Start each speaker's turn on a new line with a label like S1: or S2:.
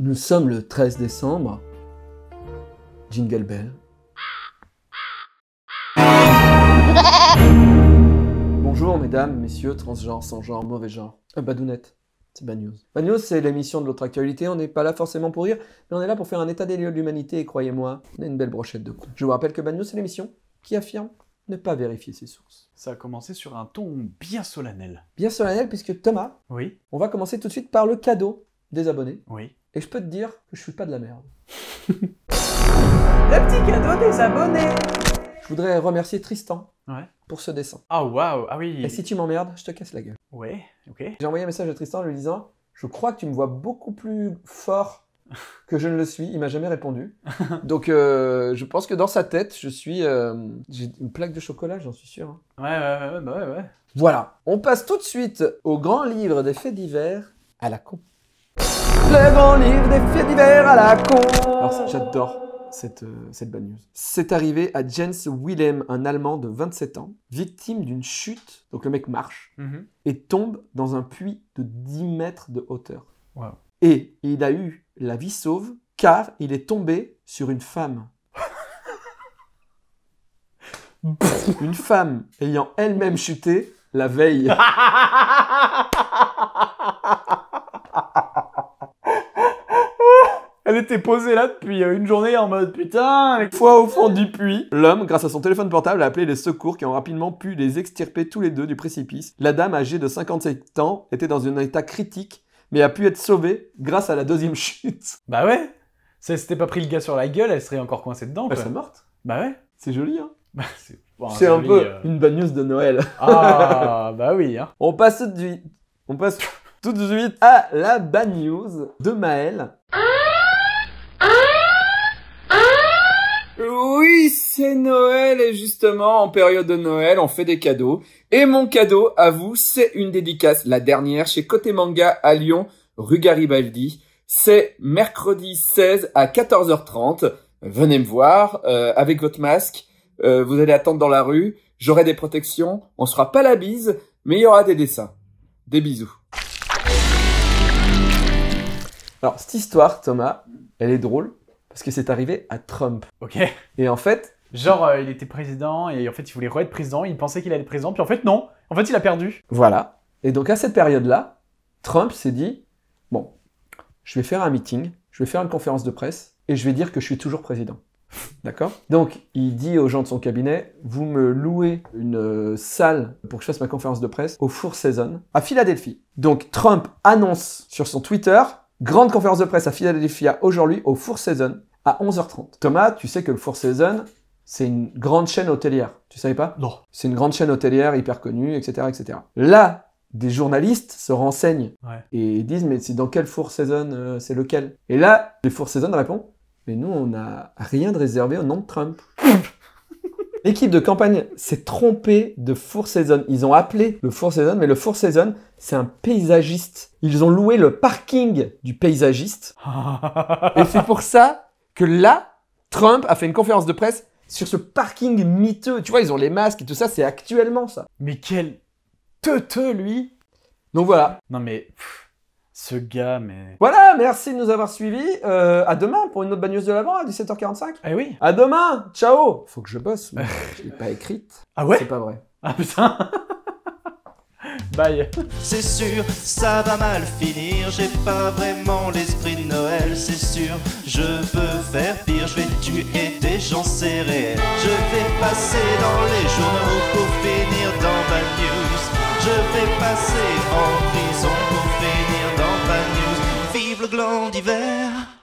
S1: Nous sommes le 13 décembre. Jingle Bell. Bonjour mesdames, messieurs, transgenres, sans genre, mauvais genre. Euh, badounette. C'est Bad News. News, c'est l'émission de l'autre actualité. On n'est pas là forcément pour rire, mais on est là pour faire un état des lieux de l'humanité et croyez-moi, on a une belle brochette de coups. Je vous rappelle que Bad News, c'est l'émission qui affirme ne pas vérifier ses sources. Ça a commencé sur un ton bien solennel. Bien solennel, puisque Thomas, oui. on va commencer tout de suite par le cadeau des abonnés. Oui. Et je peux te dire que je suis pas de la merde. le petit cadeau des abonnés Je voudrais remercier Tristan pour ce dessin. Ah waouh, ah oui Et si tu m'emmerdes, je te casse la gueule. Ouais, ok. J'ai envoyé un message à Tristan en lui disant Je crois que tu me vois beaucoup plus fort que je ne le suis. Il m'a jamais répondu. Donc, euh, je pense que dans sa tête, je suis. Euh, j'ai une plaque de chocolat, j'en suis sûr. Hein. Ouais, ouais, ouais, bah ouais, ouais. Voilà. On passe tout de suite au grand livre des faits divers à la coupe. Le grand livre des faits d'hiver à la con. Alors, j'adore. Cette, euh, cette news. C'est arrivé à Jens Willem, un Allemand de 27 ans, victime d'une chute, donc le mec marche, mhm. et tombe dans un puits de 10 mètres de hauteur. Et il a eu la vie sauve car il est tombé sur une femme. une femme ayant elle-même chuté la veille. posé là depuis euh, une journée en mode putain, les fois au fond du puits. L'homme, grâce à son téléphone portable, a appelé les secours qui ont rapidement pu les extirper tous les deux du précipice. La dame, âgée de 57 ans, était dans un état critique, mais a pu être sauvée grâce à la deuxième chute. Bah ouais Si elle s'était pas pris le gars sur la gueule, elle serait encore coincée dedans. Elle serait morte. Bah ouais. C'est joli, hein bah, c'est... un peu euh. une bonne news de Noël. Ah bah oui, hein. On passe du... On passe tout de suite à la bad news de Maël. Ah Oui, c'est Noël et justement en période de Noël, on fait des cadeaux. Et mon cadeau à vous, c'est une dédicace, la dernière, chez Côté Manga à Lyon, rue Garibaldi. C'est mercredi 16 à 14h30. Venez me voir euh, avec votre masque. Euh, vous allez attendre dans la rue. J'aurai des protections. On ne sera pas la bise, mais il y aura des dessins. Des bisous. Alors, cette histoire, Thomas, elle est drôle parce que c'est arrivé à Trump. Ok. Et en fait. Genre, euh, il était président et en fait, il voulait re-être président, il pensait qu'il allait être président, puis en fait, non. En fait, il a perdu. Voilà. Et donc, à cette période-là, Trump s'est dit bon, je vais faire un meeting, je vais faire une conférence de presse et je vais dire que je suis toujours président. D'accord Donc, il dit aux gens de son cabinet Vous me louez une euh, salle pour que je fasse ma conférence de presse au Four Seasons à Philadelphie. Donc, Trump annonce sur son Twitter Grande conférence de presse à Philadelphia aujourd'hui au Four Seasons à 11h30. Thomas, tu sais que le Four Seasons, c'est une grande chaîne hôtelière. Tu savais pas Non. C'est une grande chaîne hôtelière hyper connue, etc., etc. Là, des journalistes se renseignent et disent mais c'est dans quel Four Seasons, euh, c'est lequel Et là, le Four Seasons répond mais nous on n'a rien de réservé au nom de Trump. L'équipe de campagne s'est trompée de Four Seasons. Ils ont appelé le Four Seasons, mais le Four Seasons, c'est un paysagiste. Ils ont loué le parking du paysagiste. et c'est pour ça que là, Trump a fait une conférence de presse sur ce parking miteux. Tu vois, ils ont les masques et tout ça, c'est actuellement ça. Mais quel teuteux, lui Donc voilà. Non mais... ce gars, mais... Voilà, merci de nous avoir suivis. Euh, à demain pour une autre bagneuse de l'avant à 17h45. Eh oui. À demain, ciao Faut que je bosse, mais pas écrite. Ah ouais C'est pas vrai. Ah putain Bye C'est sûr, ça va mal finir, j'ai pas vraiment l'esprit de Noël c'est sûr. Je veux faire pire, je vais tuer des gens serrés. Je vais passer dans les journaux pour finir dans ma news. Je vais passer en prison pour finir dans ma news. Vive le gland d'hiver!